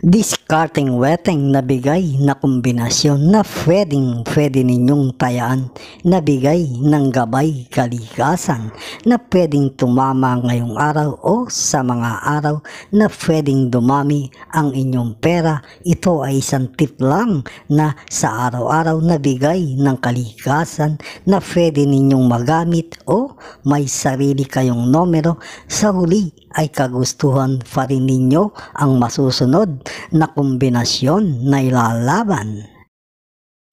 Discarding wetting na bigay na kombinasyon na pwedeng pwede ninyong tayaan na bigay ng gabay kalikasan na pwedeng tumama ngayong araw o sa mga araw na pwedeng dumami ang inyong pera. Ito ay isang tip lang na sa araw-araw na bigay ng kalikasan na pwede ninyong magamit o may sarili kayong numero sa huli ay kagustuhan pa rin ninyo ang masusunod na kombinasyon na ilalaban.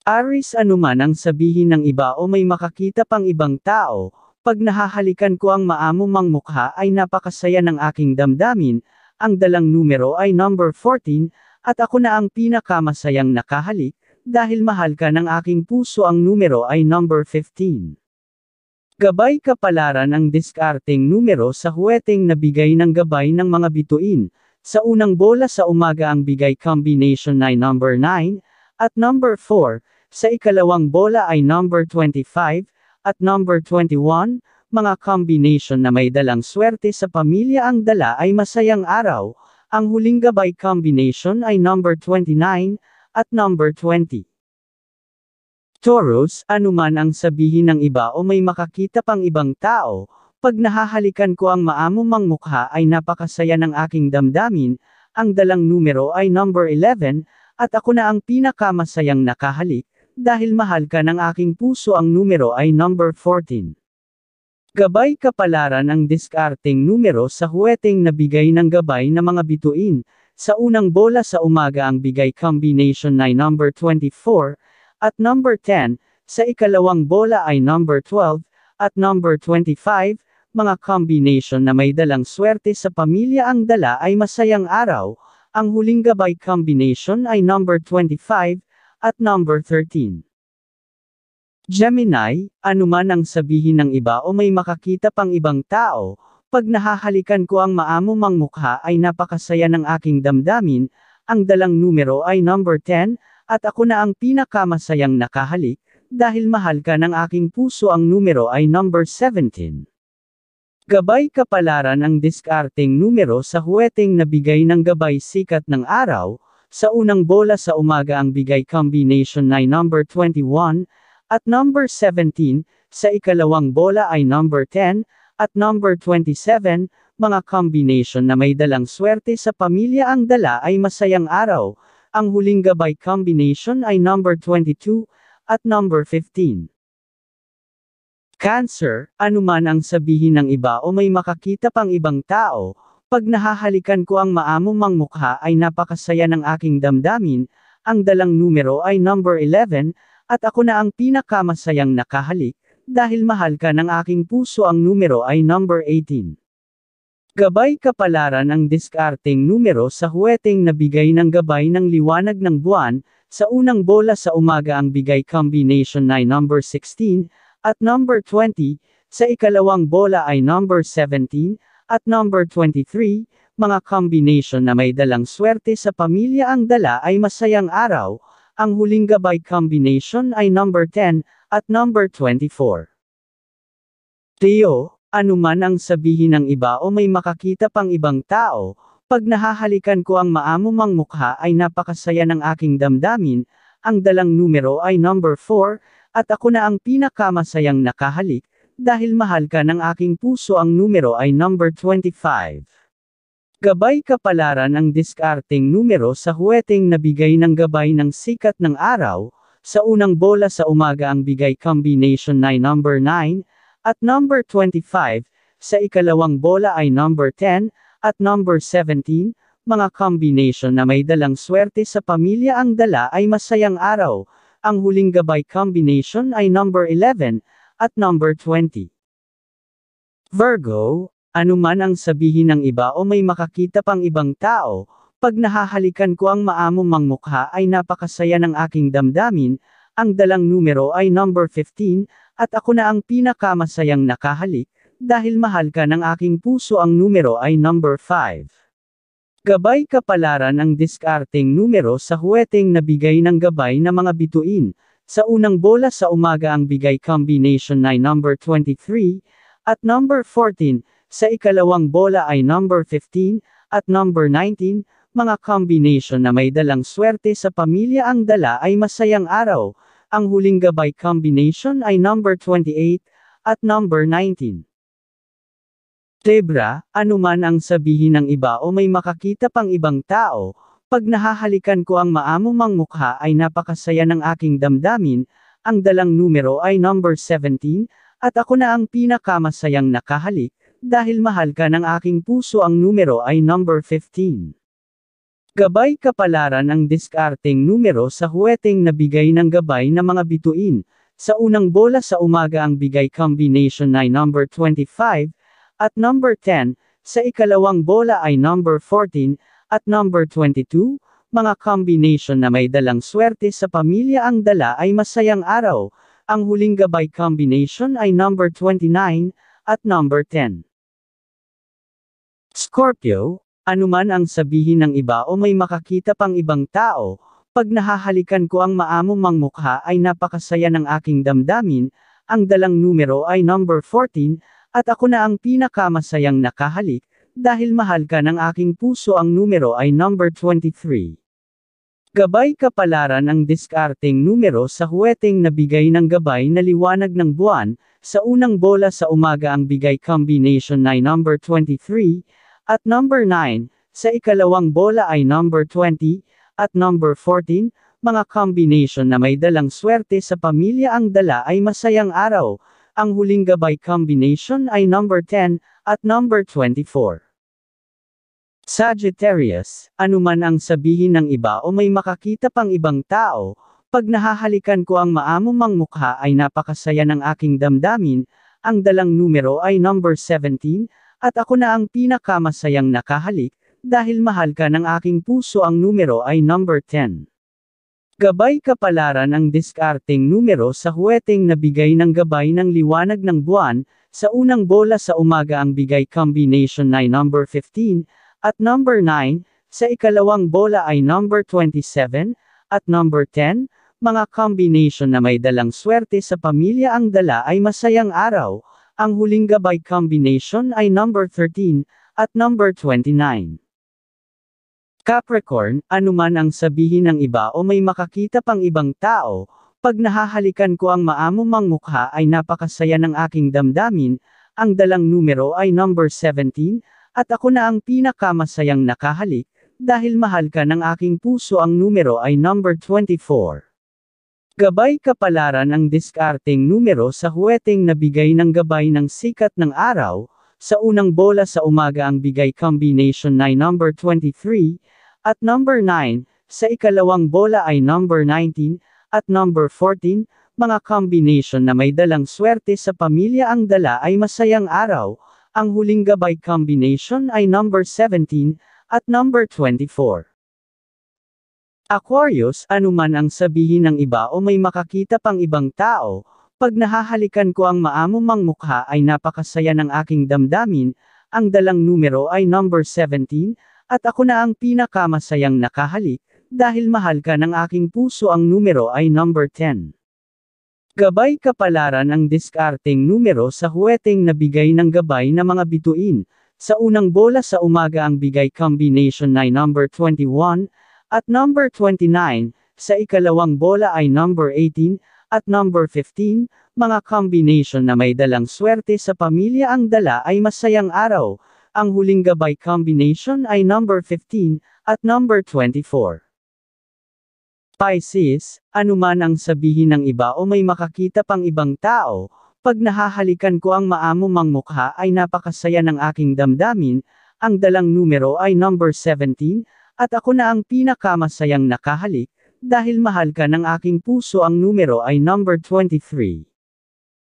Aris anuman ang sabihin ng iba o may makakita pang ibang tao, pag nahahalikan ko ang maamo maamumang mukha ay napakasaya ng aking damdamin, ang dalang numero ay number 14, at ako na ang pinakamasayang nakahalik, dahil mahal ka ng aking puso ang numero ay number 15. Gabay kapalaran ang diskarteng numero sa huweteng nabigay ng gabay ng mga bituin. Sa unang bola sa umaga ang bigay combination ay number 9 at number 4, sa ikalawang bola ay number 25 at number 21, mga combination na may dalang swerte sa pamilya ang dala ay masayang araw. Ang huling gabay combination ay number 29 at number 20. Taurus, anuman ang sabihin ng iba o may makakita pang ibang tao, pag nahahalikan ko ang maamumang mukha ay napakasaya ng aking damdamin, ang dalang numero ay number 11, at ako na ang pinakamasayang nakahalik, dahil mahal ka ng aking puso ang numero ay number 14. Gabay kapalaran ang diskarteng numero sa huweteng nabigay ng gabay na mga bituin, sa unang bola sa umaga ang bigay combination na number 24, at number 10, sa ikalawang bola ay number 12, at number 25, mga combination na may dalang swerte sa pamilya ang dala ay masayang araw, ang huling gabay combination ay number 25, at number 13. Gemini, anuman ang sabihin ng iba o may makakita pang ibang tao, pag nahahalikan ko ang maamo maamumang mukha ay napakasaya ng aking damdamin, ang dalang numero ay number 10, at ako na ang pinakamasayang nakahalik, dahil mahal ka ng aking puso ang numero ay number 17. Gabay kapalaran ang diskarteng numero sa huweteng nabigay ng gabay sikat ng araw, sa unang bola sa umaga ang bigay combination ay number 21, at number 17, sa ikalawang bola ay number 10, at number 27, mga combination na may dalang swerte sa pamilya ang dala ay masayang araw, ang huling gabay combination ay number 22 at number 15. Cancer, anuman ang sabihin ng iba o may makakita pang ibang tao, pag nahahalikan ko ang maamumang mukha ay napakasaya ng aking damdamin, ang dalang numero ay number 11, at ako na ang pinakamasayang nakahalik, dahil mahal ka ng aking puso ang numero ay number 18. Gabay kapalaran ang diskarteng numero sa huweteng nabigay ng gabay ng liwanag ng buwan, sa unang bola sa umaga ang bigay combination ay number 16, at number 20, sa ikalawang bola ay number 17, at number 23, mga combination na may dalang swerte sa pamilya ang dala ay masayang araw, ang huling gabay combination ay number 10, at number 24. Teo, Anuman ang sabihin ng iba o may makakita pang ibang tao, pag nahahalikan ko ang maamumang mukha ay napakasaya ng aking damdamin, ang dalang numero ay number 4, at ako na ang pinakamasayang nakahalik, dahil mahal ka ng aking puso ang numero ay number 25. Gabay kapalaran ang diskarteng numero sa huweteng nabigay ng gabay ng sikat ng araw, sa unang bola sa umaga ang bigay combination na number 9, at number 25, sa ikalawang bola ay number 10, at number 17, mga combination na may dalang swerte sa pamilya ang dala ay masayang araw, ang huling gabay combination ay number 11, at number 20. Virgo, anuman ang sabihin ng iba o may makakita pang ibang tao, pag nahahalikan ko ang maamo mang mukha ay napakasaya ng aking damdamin, ang dalang numero ay number 15, at ako na ang pinakamasayang nakahalik, dahil mahal ka ng aking puso ang numero ay number 5. Gabay kapalaran ang diskarteng numero sa huweteng nabigay ng gabay na mga bituin. Sa unang bola sa umaga ang bigay combination ay number 23, at number 14, sa ikalawang bola ay number 15, at number 19, mga combination na may dalang swerte sa pamilya ang dala ay masayang araw, ang huling gabay combination ay number 28 at number 19. Debra, anuman ang sabihin ng iba o may makakita pang ibang tao, pag nahahalikan ko ang maamo maamumang mukha ay napakasaya ng aking damdamin, ang dalang numero ay number 17, at ako na ang pinakamasayang nakahalik, dahil mahal ka ng aking puso ang numero ay number 15. Gabay kapalaran ang diskarteng numero sa huweteng nabigay ng gabay ng mga bituin. Sa unang bola sa umaga ang bigay combination ay number 25 at number 10, sa ikalawang bola ay number 14 at number 22, mga combination na may dalang swerte sa pamilya ang dala ay masayang araw. Ang huling gabay combination ay number 29 at number 10. Scorpio, anuman ang sabihin ng iba o may makakita pang ibang tao, pag nahahalikan ko ang maamumang mukha ay napakasaya ng aking damdamin, ang dalang numero ay number 14, at ako na ang pinakamasayang nakahalik, dahil mahal ka ng aking puso ang numero ay number 23. Gabay kapalaran ang diskarteng numero sa huweteng nabigay ng gabay na liwanag ng buwan, sa unang bola sa umaga ang bigay combination na number 23, at number 9, sa ikalawang bola ay number 20, at number 14, mga combination na may dalang swerte sa pamilya ang dala ay masayang araw, ang huling gabay combination ay number 10, at number 24. Sagittarius, anuman ang sabihin ng iba o may makakita pang ibang tao, pag nahahalikan ko ang maamumang mukha ay napakasaya ng aking damdamin, ang dalang numero ay number 17, at ako na ang pinakamasayang nakahalik, dahil mahal ka ng aking puso ang numero ay number 10. Gabay kapalaran ang diskarteng numero sa huweteng nabigay ng gabay ng liwanag ng buwan, sa unang bola sa umaga ang bigay combination ay number 15, at number 9, sa ikalawang bola ay number 27, at number 10, mga combination na may dalang swerte sa pamilya ang dala ay masayang araw, ang huling gabay combination ay number 13 at number 29. Capricorn, anuman ang sabihin ng iba o may makakita pang ibang tao, pag nahahalikan ko ang maamo maamumang mukha ay napakasaya ng aking damdamin, ang dalang numero ay number 17, at ako na ang pinakamasayang nakahalik, dahil mahal ka ng aking puso ang numero ay number 24. Gabay kapalaran ang diskarteng numero sa huweteng nabigay ng gabay ng sikat ng araw, sa unang bola sa umaga ang bigay combination na number 23, at number 9, sa ikalawang bola ay number 19, at number 14, mga combination na may dalang swerte sa pamilya ang dala ay masayang araw, ang huling gabay combination ay number 17, at number 24. Aquarius, anuman ang sabihin ng iba o may makakita pang ibang tao, pag nahahalikan ko ang maamo maamumang mukha ay napakasaya ng aking damdamin, ang dalang numero ay number 17, at ako na ang pinakamasayang nakahalik, dahil mahal ka ng aking puso ang numero ay number 10. Gabay kapalaran ang diskarteng numero sa huweteng nabigay ng gabay na mga bituin, sa unang bola sa umaga ang bigay combination na number 21, at number 29, sa ikalawang bola ay number 18, at number 15, mga combination na may dalang swerte sa pamilya ang dala ay masayang araw. Ang huling gabay combination ay number 15, at number 24. Pisces, anuman ang sabihin ng iba o may makakita pang ibang tao, pag nahahalikan ko ang maamo maamumang mukha ay napakasaya ng aking damdamin, ang dalang numero ay number 17, at ako na ang pinakamasayang nakahalik, dahil mahal ka ng aking puso ang numero ay number 23.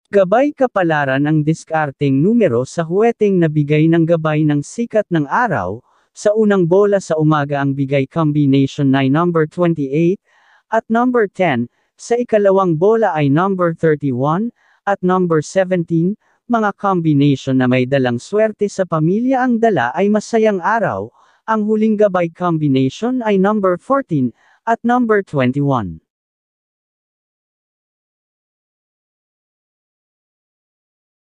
Gabay kapalaran ang diskarteng numero sa huweteng nabigay ng gabay ng sikat ng araw, sa unang bola sa umaga ang bigay combination ay number 28, at number 10, sa ikalawang bola ay number 31, at number 17, mga combination na may dalang swerte sa pamilya ang dala ay masayang araw, ang huling gabay combination ay number 14 at number 21.